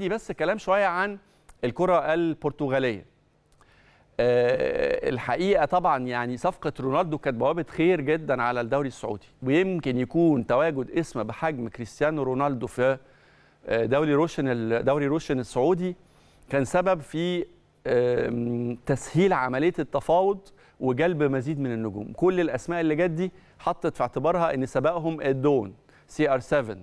دي بس كلام شويه عن الكره البرتغاليه آه، الحقيقه طبعا يعني صفقه رونالدو كانت بوابه خير جدا على الدوري السعودي ويمكن يكون تواجد اسم بحجم كريستيانو رونالدو في آه، دوري روشن الدوري روشن السعودي كان سبب في آه، تسهيل عمليه التفاوض وجلب مزيد من النجوم كل الاسماء اللي جت دي حطت في اعتبارها ان سبقهم الدون سي ار 7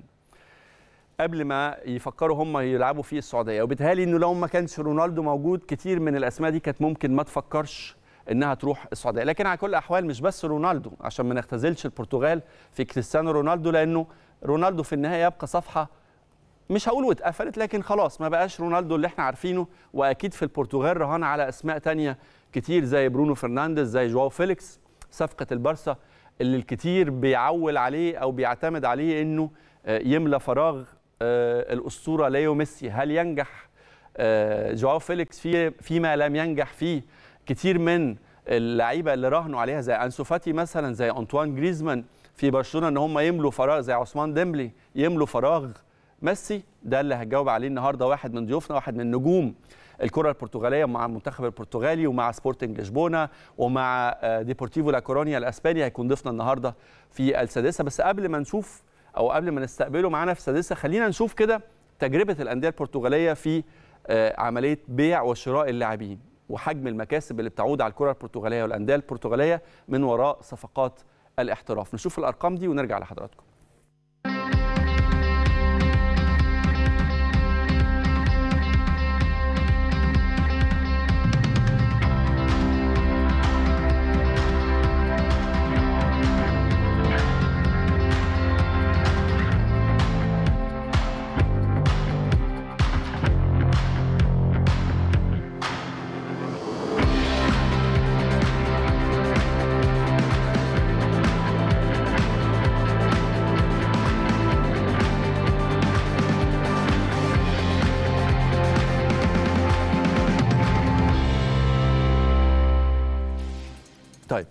قبل ما يفكروا هم يلعبوا في السعوديه وبتهالي انه لو ما كانش رونالدو موجود كتير من الاسماء دي كانت ممكن ما تفكرش انها تروح السعوديه لكن على كل الاحوال مش بس رونالدو عشان ما نختزلش البرتغال في كريستيانو رونالدو لانه رونالدو في النهايه يبقى صفحه مش هقول واتقفلت لكن خلاص ما بقاش رونالدو اللي احنا عارفينه واكيد في البرتغال رهان على اسماء تانية كتير زي برونو فرنانديز زي جواو فيليكس صفقه البارسا اللي الكتير بيعول عليه او بيعتمد عليه انه يملى فراغ آه، الاسطوره ليو ميسي هل ينجح آه، جواو فيليكس في فيما لم ينجح فيه كتير من اللعيبه اللي راهنوا عليها زي انسو فاتي مثلا زي انطوان جريزمان في برشلونه ان هم يملوا فراغ زي عثمان ديمبلي يملوا فراغ ميسي ده اللي هتجاوب عليه النهارده واحد من ضيوفنا واحد من نجوم الكره البرتغاليه مع المنتخب البرتغالي ومع سبورتنج لشبونه ومع آه، ديبورتيفو لا كورونيا الاسباني هيكون ضيفنا النهارده في السادسه بس قبل ما نشوف او قبل ما نستقبله معانا في السادسه خلينا نشوف كده تجربه الانديه البرتغاليه في آه، عمليه بيع وشراء اللاعبين وحجم المكاسب اللي بتعود على الكره البرتغاليه والانديه البرتغاليه من وراء صفقات الاحتراف نشوف الارقام دي ونرجع لحضراتكم طيب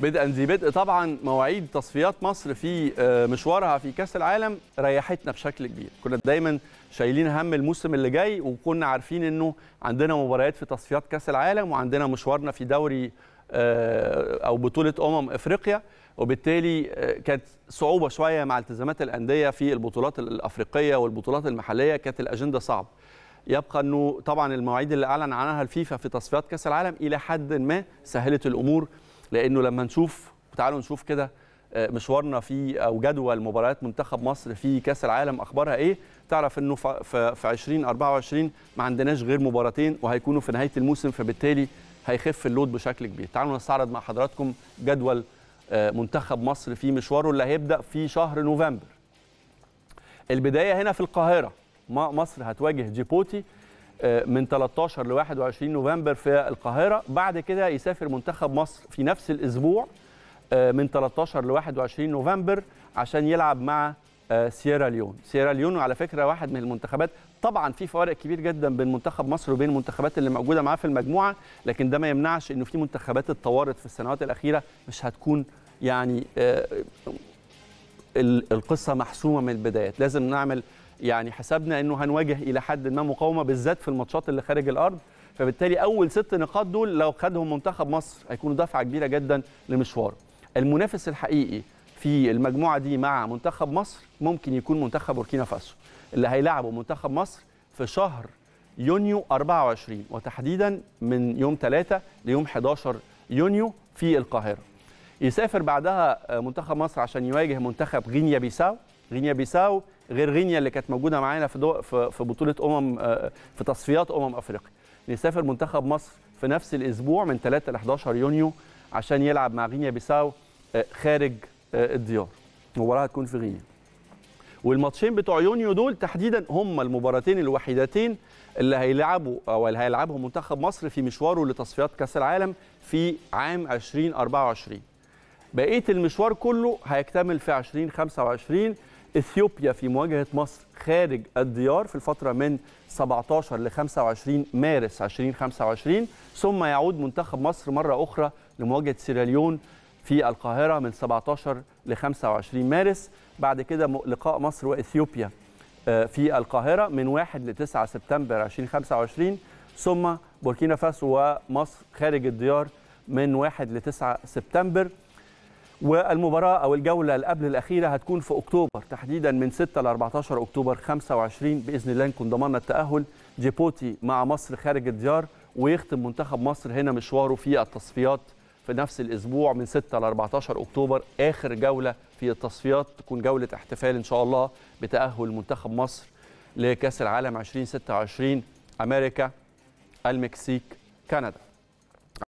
بدءا ذي بدء طبعا مواعيد تصفيات مصر في آه، مشوارها في كاس العالم ريحتنا بشكل كبير كنا دايما شايلين هم الموسم اللي جاي وكنا عارفين انه عندنا مباريات في تصفيات كاس العالم وعندنا مشوارنا في دوري آه، او بطوله امم افريقيا وبالتالي آه، كانت صعوبه شويه مع التزامات الانديه في البطولات الافريقيه والبطولات المحليه كانت الاجنده صعبه يبقى انه طبعا المواعيد اللي اعلن عنها الفيفا في تصفيات كاس العالم الى حد ما سهلت الامور لانه لما نشوف تعالوا نشوف كده آه، مشوارنا في او جدول مباريات منتخب مصر في كاس العالم اخبارها ايه تعرف انه في 2024 ما عندناش غير مباراتين وهيكونوا في نهايه الموسم فبالتالي هيخف اللود بشكل كبير تعالوا نستعرض مع حضراتكم جدول آه، منتخب مصر في مشواره اللي هيبدا في شهر نوفمبر البدايه هنا في القاهره مصر هتواجه جيبوتي آه، من 13 ل 21 نوفمبر في القاهرة بعد كده يسافر منتخب مصر في نفس الأسبوع آه، من 13 ل 21 نوفمبر عشان يلعب مع آه، سيرا ليون سيرا ليون على فكرة واحد من المنتخبات طبعا في فوارق كبير جدا بين منتخب مصر وبين المنتخبات اللي موجودة معاه في المجموعة لكن ده ما يمنعش أنه في منتخبات اتطورت في السنوات الأخيرة مش هتكون يعني القصة محسومة من البدايات لازم نعمل يعني حسبنا انه هنواجه الى حد ما مقاومه بالذات في الماتشات اللي خارج الارض فبالتالي اول ست نقاط دول لو خدهم منتخب مصر هيكونوا دفعه كبيره جدا لمشوار المنافس الحقيقي في المجموعه دي مع منتخب مصر ممكن يكون منتخب بوركينا فاسو اللي هيلاعبه منتخب مصر في شهر يونيو 24 وتحديدا من يوم 3 ليوم 11 يونيو في القاهره يسافر بعدها منتخب مصر عشان يواجه منتخب غينيا بيساو غينيا بيساو غير غينيا اللي كانت موجوده معانا في دو... في بطوله امم آه، في تصفيات امم افريقيا نسافر منتخب مصر في نفس الاسبوع من 3 ل 11 يونيو عشان يلعب مع غينيا بيساو آه، خارج آه، الديار المباراه هتكون في غينيا والماتشين بتوع يونيو دول تحديدا هم المباراتين الوحيدتين اللي هيلعبوا او اللي هيلعبهم منتخب مصر في مشواره لتصفيات كاس العالم في عام 2024 بقيه المشوار كله هيكتمل في 2025 إثيوبيا في مواجهة مصر خارج الديار في الفترة من 17 ل 25 مارس 2025 ثم يعود منتخب مصر مرة أخرى لمواجهة سيراليون في القاهرة من 17 ل 25 مارس بعد كده لقاء مصر وإثيوبيا آه، في القاهرة من 1 ل 9 سبتمبر 2025 ثم بوركينا فاسو ومصر خارج الديار من 1 ل 9 سبتمبر والمباراة أو الجولة اللي قبل الأخيرة هتكون في أكتوبر تحديدا من 6 ل 14 أكتوبر 25 بإذن الله نكون ضمننا التأهل جيبوتي مع مصر خارج الديار ويختم منتخب مصر هنا مشواره في التصفيات في نفس الأسبوع من 6 ل 14 أكتوبر آخر جولة في التصفيات تكون جولة احتفال إن شاء الله بتأهل منتخب مصر لكأس العالم 2026 أمريكا المكسيك كندا